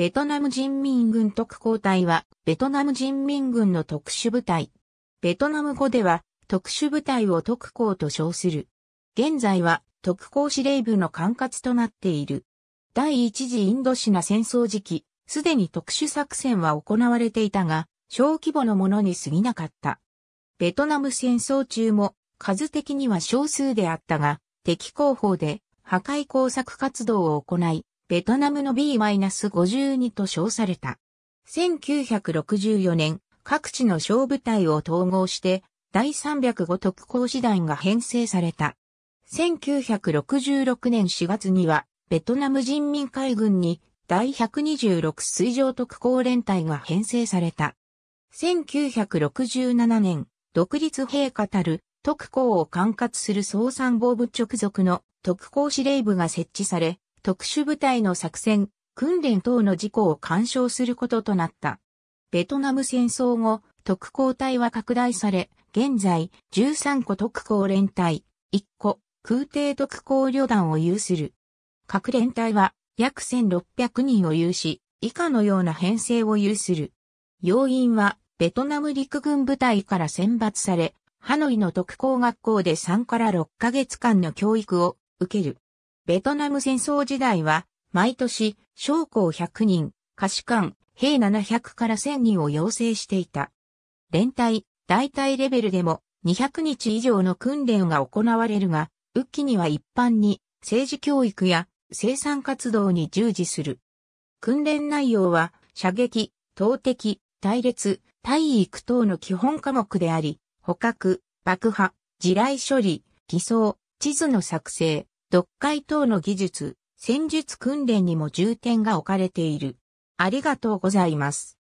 ベトナム人民軍特攻隊は、ベトナム人民軍の特殊部隊。ベトナム語では、特殊部隊を特攻と称する。現在は、特攻司令部の管轄となっている。第一次インドシナ戦争時期、すでに特殊作戦は行われていたが、小規模のものに過ぎなかった。ベトナム戦争中も、数的には少数であったが、敵後方で破壊工作活動を行い、ベトナムの B-52 と称された。1964年、各地の小部隊を統合して、第305特攻師団が編成された。1966年4月には、ベトナム人民海軍に第126水上特攻連隊が編成された。1967年、独立兵下たる特攻を管轄する総参謀部直属の特攻司令部が設置され、特殊部隊の作戦、訓練等の事故を干渉することとなった。ベトナム戦争後、特攻隊は拡大され、現在13個特攻連隊、1個空挺特攻旅団を有する。各連隊は約1600人を有し、以下のような編成を有する。要因はベトナム陸軍部隊から選抜され、ハノイの特攻学校で3から6ヶ月間の教育を受ける。ベトナム戦争時代は、毎年、将校100人、可視官、兵700から1000人を要請していた。連隊、大隊レベルでも200日以上の訓練が行われるが、雨季には一般に政治教育や生産活動に従事する。訓練内容は射撃、投擲、隊列、体育等の基本科目であり、捕獲、爆破、地雷処理、偽装、地図の作成、読解等の技術、戦術訓練にも重点が置かれている。ありがとうございます。